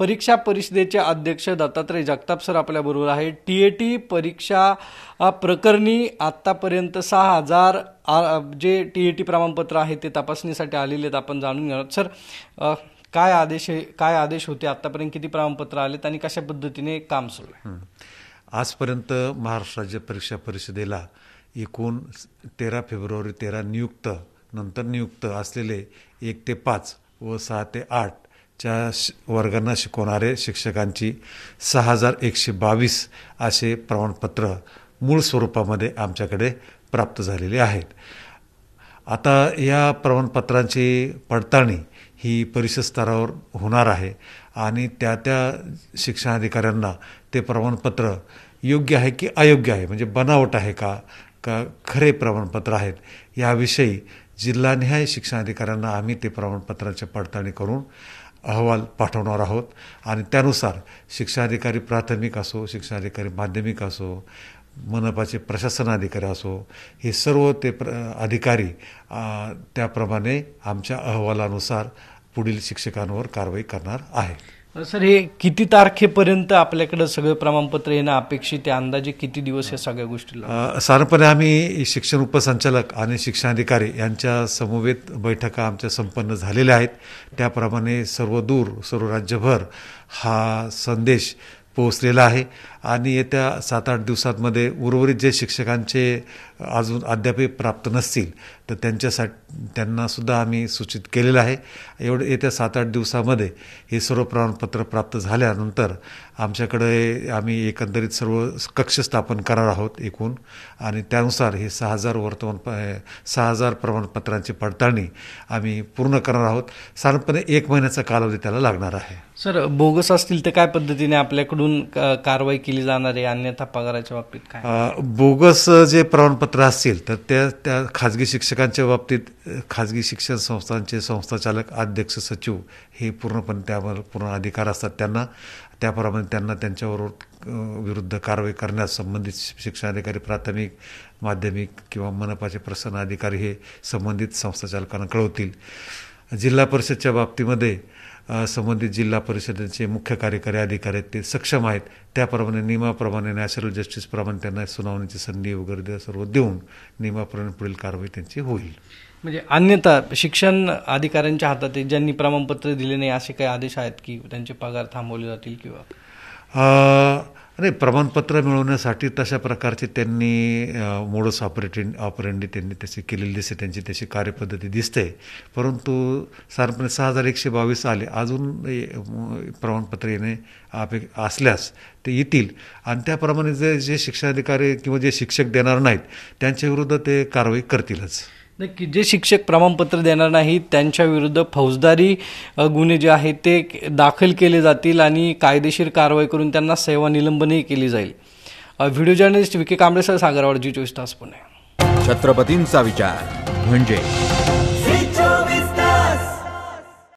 परीक्षा परिषदेचे अध्यक्ष दत्तात्रय जगताप सर आपल्याबरोबर आहे टी ए टी परीक्षा प्रकरणी आत्तापर्यंत सहा हजार जे टी ए टी प्रमाणपत्र आहे ते तपासणीसाठी आलेले आहेत आपण जाणून घेणार सर काय आदेश काय आदेश होते आत्तापर्यंत किती प्रमाणपत्र आलेत आणि कशा पद्धतीने काम सुरू आहे आजपर्यंत महाराष्ट्र राज्य परीक्षा परिषदेला एकूण तेरा फेब्रुवारी तेरा नियुक्त नंतर नियुक्त असलेले एक ते पाच व सहा ते आठ च्या वर्गांना शिकवणारे शिक्षकांची सहा हजार एकशे बावीस असे प्रमाणपत्र मूळ स्वरूपामध्ये आमच्याकडे प्राप्त झालेले आहेत आता या प्रमाणपत्रांची पडताळणी ही परिषद स्तरावर होणार आहे आणि त्या त्या शिक्षणाधिकाऱ्यांना ते प्रमाणपत्र योग्य आहे की अयोग्य आहे म्हणजे बनावट आहे का का खरे प्रमाणपत्र आहेत याविषयी जिल्हानिहाय शिक्षणाधिकाऱ्यांना आम्ही ते प्रमाणपत्राची पडताळणी करून अहवाल पाठवणार आहोत आणि त्यानुसार शिक्षणाधिकारी प्राथमिक असो शिक्षणाधिकारी माध्यमिक असो मनपाचे प्रशासनाधिकारी असो हे सर्व ते प्र अधिकारी त्याप्रमाणे आमच्या अहवालानुसार पुढील शिक्षकांवर कारवाई करणार आहे सर हे किती तारखेपर्यंत आपल्याकडे सगळं प्रमाणपत्र येणं अपेक्षित आहे अंदाजे किती दिवस या सगळ्या गोष्टीला साधारणपणे आम्ही शिक्षण उपसंचालक आणि शिक्षणाधिकारी यांच्या समवेत बैठका आमच्या संपन्न झालेल्या आहेत त्याप्रमाणे सर्व दूर सर्व राज्यभर हा संदेश पोहोचलेला आहे आणि येत्या सात आठ दिवसांमध्ये उर्वरित जे शिक्षकांचे अजून अद्यापही प्राप्त नसतील तर त्यांच्यासाठी त्यांनासुद्धा आम्ही सूचित केलेलं आहे एवढं येत्या सात आठ दिवसामध्ये हे सर्व प्रमाणपत्र प्राप्त झाल्यानंतर आमच्याकडे आम्ही एकंदरीत सर्व कक्ष स्थापन करणार आहोत एकूण आणि त्यानुसार हे सहा हजार वर्तमान सहा हजार प्रमाणपत्रांची पडताळणी आम्ही पूर्ण करणार आहोत साधारणपणे एक महिन्याचा कालावधी त्याला लागणार आहे सर बोगस असतील तर काय पद्धतीने आपल्याकडून कारवाई केली जाणार आहे अन्यथा पगाराच्या बाबतीत काय बोगस जे प्रमाणपत्र असतील तर त्या त्या खाजगी शिक्षकांच्या बाबतीत खाजगी शिक्षण संस्थांचे संस्थाचालक अध्यक्ष सचिव हे पूर्णपणे त्यावर पूर्ण अधिकार असतात त्यांना त्याप्रमाणे त्यांना त्यांच्यावर विरुद्ध कारवाई करण्यास संबंधित अधिकारी प्राथमिक माध्यमिक किंवा मनपाचे प्रसन्न अधिकारी हे संबंधित संस्थाचालकांना कळवतील जिल्हा परिषदच्या बाबतीमध्ये संबंधित जिल्हा परिषदेचे मुख्य कार्यकारी अधिकारी आहेत ते सक्षम आहेत त्याप्रमाणे नियमाप्रमाणे नॅचरल जस्टिसप्रमाणे त्यांना सुनावणीची संधी वगैरे सर्व देऊन नियमाप्रमाणे पुढील कारवाई त्यांची होईल म्हणजे अन्यथा शिक्षण अधिकाऱ्यांच्या हातात ज्यांनी प्रमाणपत्र दिले नाही असे काही आदेश आहेत की त्यांचे पगार थांबवले जातील किंवा अरे प्रमाणपत्र मिळवण्यासाठी तशा प्रकारचे त्यांनी मोडस ऑपरेटिंग ऑपरेंडी त्यांनी तशी केलेली दिसते त्यांची तशी कार्यपद्धती दिसते परंतु साधारणपणे सहा हजार एकशे बावीस आले अजून प्रमाणपत्र येणे अपे असल्यास ते येतील आणि त्याप्रमाणे जे जे शिक्षणाधिकारी किंवा जे शिक्षक देणार नाहीत त्यांच्याविरुद्ध ते कारवाई करतीलच नक्की जे शिक्षक प्रमाणपत्र देणार नाहीत त्यांच्याविरुद्ध फौजदारी गुन्हे जे आहेत ते दाखल केले जातील आणि कायदेशीर कारवाई करून त्यांना सेवा निलंबनही केली जाईल व्हिडिओ जर्नलिस्ट विके कांबळेसर सागरवाड जी चोवीस तास पुणे छत्रपतींचा विचार म्हणजे